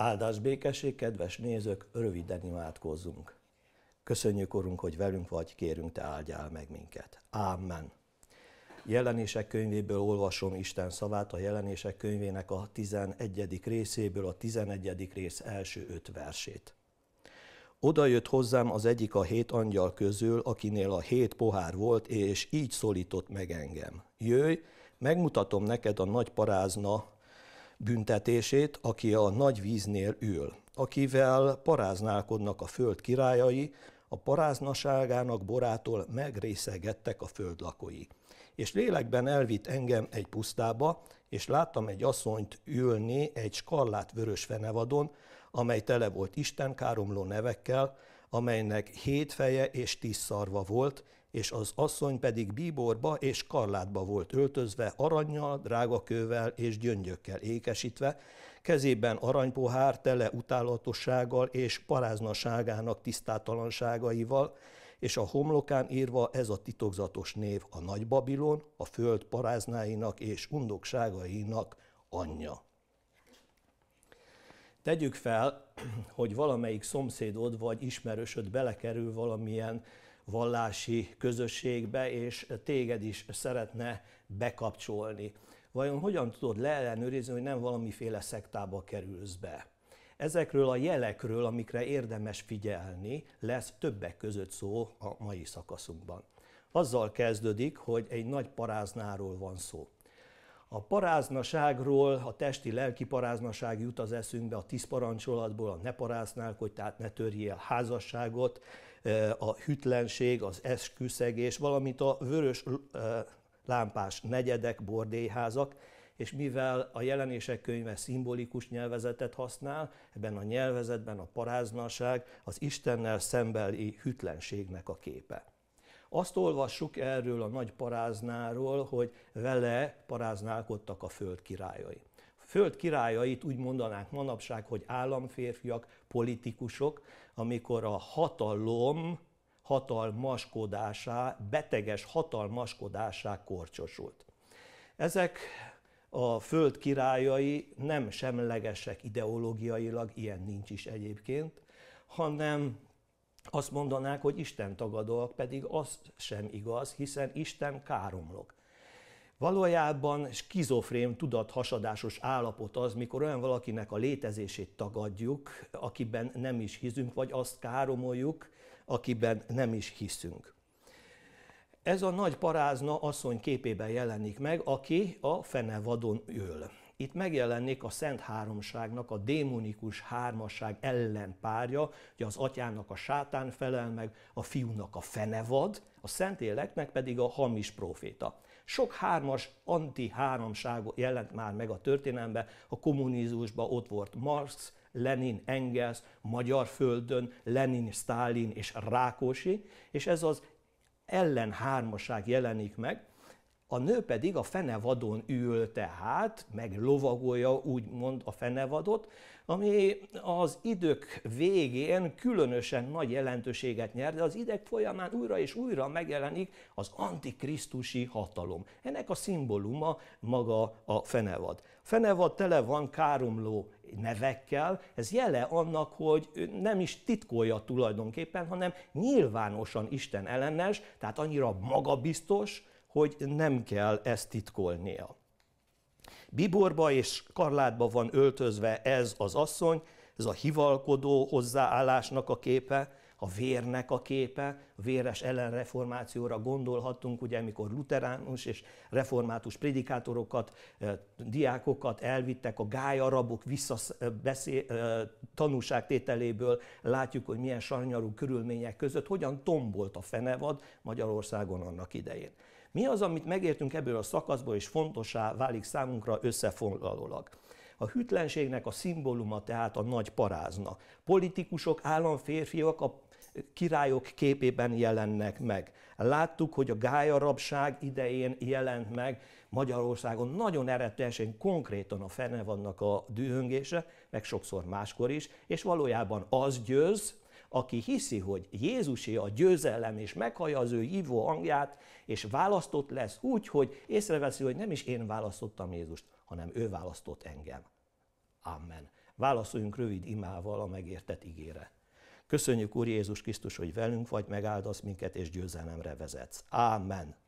Áldás békesség, kedves nézők, röviden imádkozzunk. Köszönjük, Urunk, hogy velünk vagy, kérünk, Te áldjál meg minket. Amen. Jelenések könyvéből olvasom Isten szavát, a jelenések könyvének a 11. részéből, a 11. rész első öt versét. Oda jött hozzám az egyik a hét angyal közül, akinél a hét pohár volt, és így szólított meg engem. Jöjj, megmutatom neked a nagy parázna büntetését, aki a nagy víznél ül, akivel paráználkodnak a föld királyai, a paráznaságának borától megrészegettek a föld lakói. És lélekben elvitt engem egy pusztába, és láttam egy asszonyt ülni egy skarlát vörös fenevadon, amely tele volt Isten káromló nevekkel, amelynek hét feje és tíz szarva volt, és az asszony pedig bíborba és karlátba volt öltözve, aranyjal, drágakővel és gyöngyökkel ékesítve, kezében aranypohár tele utálatossággal és paráznaságának tisztátalanságaival, és a homlokán írva ez a titokzatos név a Nagy Babilon, a föld paráznáinak és undokságainak anyja. Tegyük fel, hogy valamelyik szomszédod vagy ismerősöd belekerül valamilyen vallási közösségbe, és téged is szeretne bekapcsolni. Vajon hogyan tudod leellenőrizni, hogy nem valamiféle szektába kerülsz be? Ezekről a jelekről, amikre érdemes figyelni, lesz többek között szó a mai szakaszunkban. Azzal kezdődik, hogy egy nagy paráznáról van szó. A paráznaságról, a testi-lelki paráznaság jut az eszünkbe a tíz parancsolatból, a ne paráznál, hogy tehát ne törjél házasságot, e, a hűtlenség, az esküszegés, valamint a vörös e, lámpás negyedek, bordélyházak, és mivel a jelenések könyve szimbolikus nyelvezetet használ, ebben a nyelvezetben a paráznaság az Istennel szembeli hűtlenségnek a képe. Azt olvassuk erről a nagy paráznáról, hogy vele paráználkodtak a föld királyai. A föld királyait úgy mondanánk manapság, hogy államférfiak, politikusok, amikor a hatalom hatalmaskodásá, beteges hatalmaskodásá korcsosult. Ezek a föld királyai nem semlegesek ideológiailag, ilyen nincs is egyébként, hanem azt mondanák, hogy Isten tagadóak, pedig az sem igaz, hiszen Isten káromlok. Valójában skizofrén, tudathasadásos állapot az, mikor olyan valakinek a létezését tagadjuk, akiben nem is hiszünk, vagy azt káromoljuk, akiben nem is hiszünk. Ez a nagy parázna asszony képében jelenik meg, aki a fenevadon ül itt megjelennék a Szent Háromságnak a démonikus hármasság ellenpárja, ugye az atyának a sátán felel meg, a fiúnak a fenevad, a Szent Éleknek pedig a hamis proféta. Sok hármas anti-háromság jelent már meg a történelemben, a kommunizmusban ott volt Marx, Lenin, Engels, Magyar Földön, Lenin, Stálin és Rákosi, és ez az ellen hármaság jelenik meg, a nő pedig a fenevadon ül tehát, meg lovagolja úgymond a fenevadot, ami az idők végén különösen nagy jelentőséget nyer, de az idek folyamán újra és újra megjelenik az antikrisztusi hatalom. Ennek a szimbóluma maga a fenevad. Fenevad tele van káromló nevekkel, ez jele annak, hogy nem is titkolja tulajdonképpen, hanem nyilvánosan Isten ellenes, tehát annyira magabiztos, hogy nem kell ezt titkolnia. Biborba és karlátba van öltözve ez az asszony, ez a hivalkodó hozzáállásnak a képe, a vérnek a képe, a véres ellenreformációra gondolhattunk, ugye, amikor luteránus és református predikátorokat, eh, diákokat elvittek a gályarabok eh, tanúságtételéből, látjuk, hogy milyen sarnyarú körülmények között, hogyan tombolt a fenevad Magyarországon annak idején. Mi az, amit megértünk ebből a szakaszból, és fontossá válik számunkra összefoglalólag? A hűtlenségnek a szimbóluma tehát a nagy parázna. Politikusok, államférfiak a királyok képében jelennek meg. Láttuk, hogy a gája rabság idején jelent meg Magyarországon nagyon eredetesen, konkrétan a fene vannak a dühöngése, meg sokszor máskor is, és valójában az győz, aki hiszi, hogy Jézusé a győzelem, és meghallja az ő hívó hangját, és választott lesz úgy, hogy észreveszi, hogy nem is én választottam Jézust, hanem ő választott engem. Amen. Válaszoljunk rövid imával a megértett ígére. Köszönjük, Úr Jézus Krisztus, hogy velünk vagy, megáldasz minket, és győzelemre vezetsz. Amen.